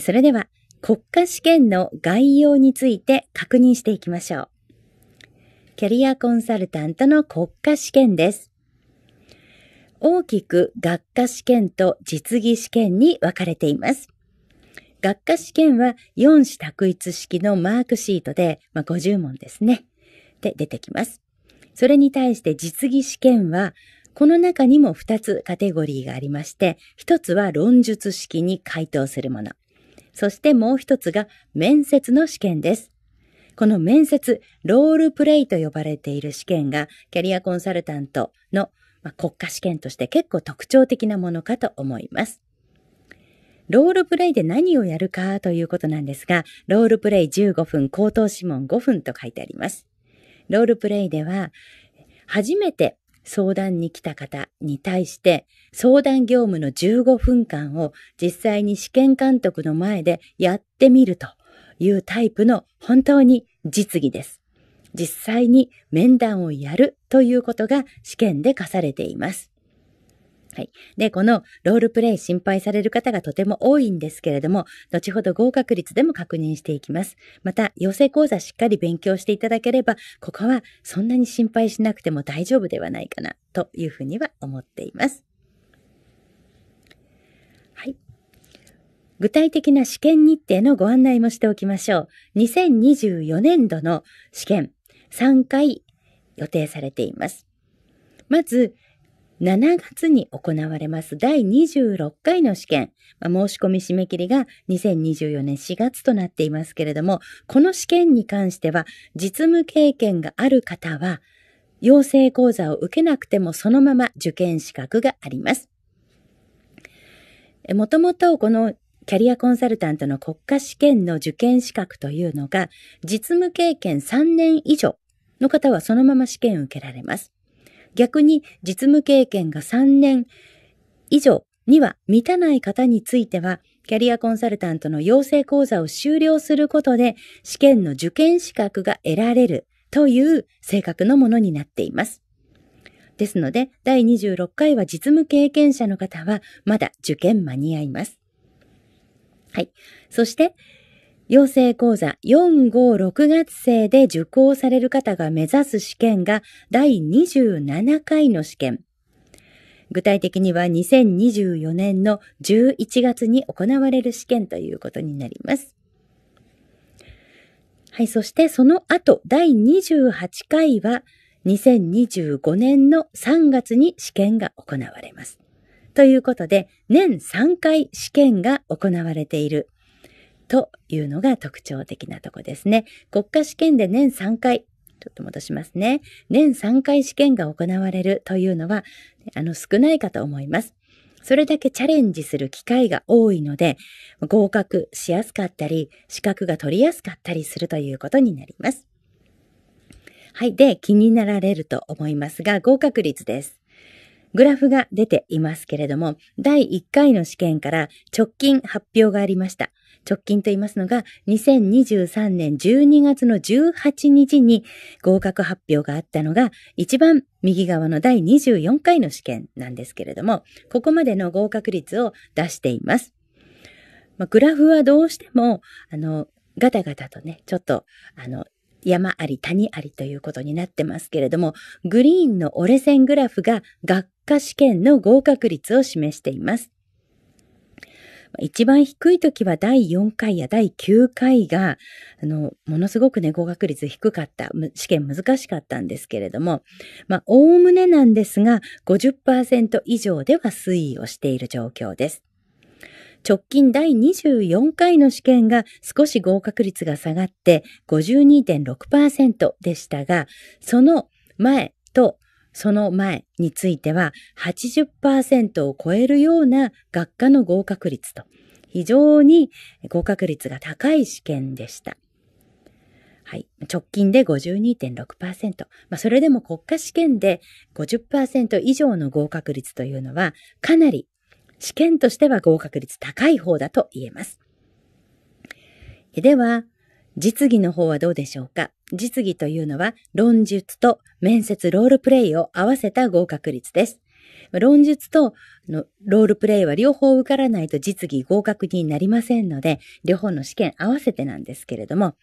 それでは国家試験の概要について確認していきましょう。キャリアコンサルタントの国家試験です。大きく学科試験と実技試験に分かれています。学科試験は4種択一式のマークシートで、まあ、50問ですね。で出てきます。それに対して実技試験は、この中にも2つカテゴリーがありまして、1つは論述式に回答するもの。そしてもう一つが面接の試験です。この面接、ロールプレイと呼ばれている試験が、キャリアコンサルタントの、ま国家試験として結構特徴的なものかと思います。ロールプレイで何をやるかということなんですが、ロールプレイ15分、口頭指問5分と書いてあります。ロールプレイでは、初めて相談に来た方に対して、相談業務の15分間を実際に試験監督の前でやってみるというタイプの本当に実技です。実際に面談をやるということが試験で課されています。はい。で、このロールプレイ心配される方がとても多いんですけれども、後ほど合格率でも確認していきます。また、養成講座しっかり勉強していただければ、ここはそんなに心配しなくても大丈夫ではないかな、というふうには思っています。はい。具体的な試験日程のご案内もしておきましょう。2024年度の試験3回予定されています。まず、7月に行われます第26回の試験、まあ、申し込み締め切りが2024年4月となっていますけれども、この試験に関しては実務経験がある方は、養成講座を受けなくてもそのまま受験資格があります。もともとこのキャリアコンサルタントの国家試験の受験資格というのが、実務経験3年以上の方はそのまま試験を受けられます。逆に実務経験が3年以上には満たない方については、キャリアコンサルタントの養成講座を修了することで、試験の受験資格が得られるという性格のものになっています。ですので、第26回は実務経験者の方は、まだ受験間に合います。はい。そして、養成講座4、5、6月生で受講される方が目指す試験が第27回の試験。具体的には2024年の11月に行われる試験ということになります。はい、そしてその後、第28回は2025年の3月に試験が行われます。ということで、年3回試験が行われているというのが特徴的なとこですね。国家試験で年3回、ちょっと戻しますね。年3回試験が行われるというのは、あの少ないかと思います。それだけチャレンジする機会が多いので、合格しやすかったり、資格が取りやすかったりするということになります。はい。で、気になられると思いますが、合格率です。グラフが出ていますけれども、第1回の試験から直近発表がありました。直近と言いますのが、2023年12月の18日に合格発表があったのが、一番右側の第24回の試験なんですけれども、ここまでの合格率を出しています。まあ、グラフはどうしても、あの、ガタガタとね、ちょっと、あの、山あり谷ありということになってますけれども、グリーンの折れ線グラフが学科試験の合格率を示しています。一番低い時は第4回や第9回が、あの、ものすごくね、合格率低かった、試験難しかったんですけれども、まあ、おおむねなんですが、50%以上では推移をしている状況です。直近第24回の試験が少し合格率が下がって52.6%でしたが、その前とその前については80%を超えるような学科の合格率と、非常に合格率が高い試験でした。はい。直近で52.6%。まあ、それでも国家試験で50%以上の合格率というのは、かなり試験としては合格率高い方だと言えます。では、実技の方はどうでしょうか実技というのは論述と面接ロールプレイを合わせた合格率です。論述とロールプレイは両方受からないと実技合格になりませんので、両方の試験合わせてなんですけれども、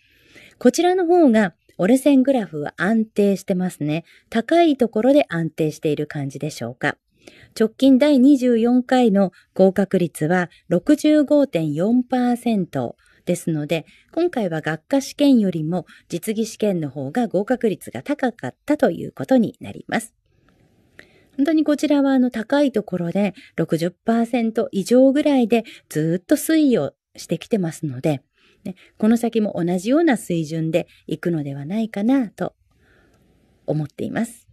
こちらの方が折れ線グラフは安定してますね。高いところで安定している感じでしょうか。直近第24回の合格率は65.4%。ですので、今回は学科試験よりも実技試験の方が合格率が高かったということになります。本当にこちらはあの高いところで60%以上ぐらいでずっと推移をしてきてますので、ね、この先も同じような水準で行くのではないかなと思っています。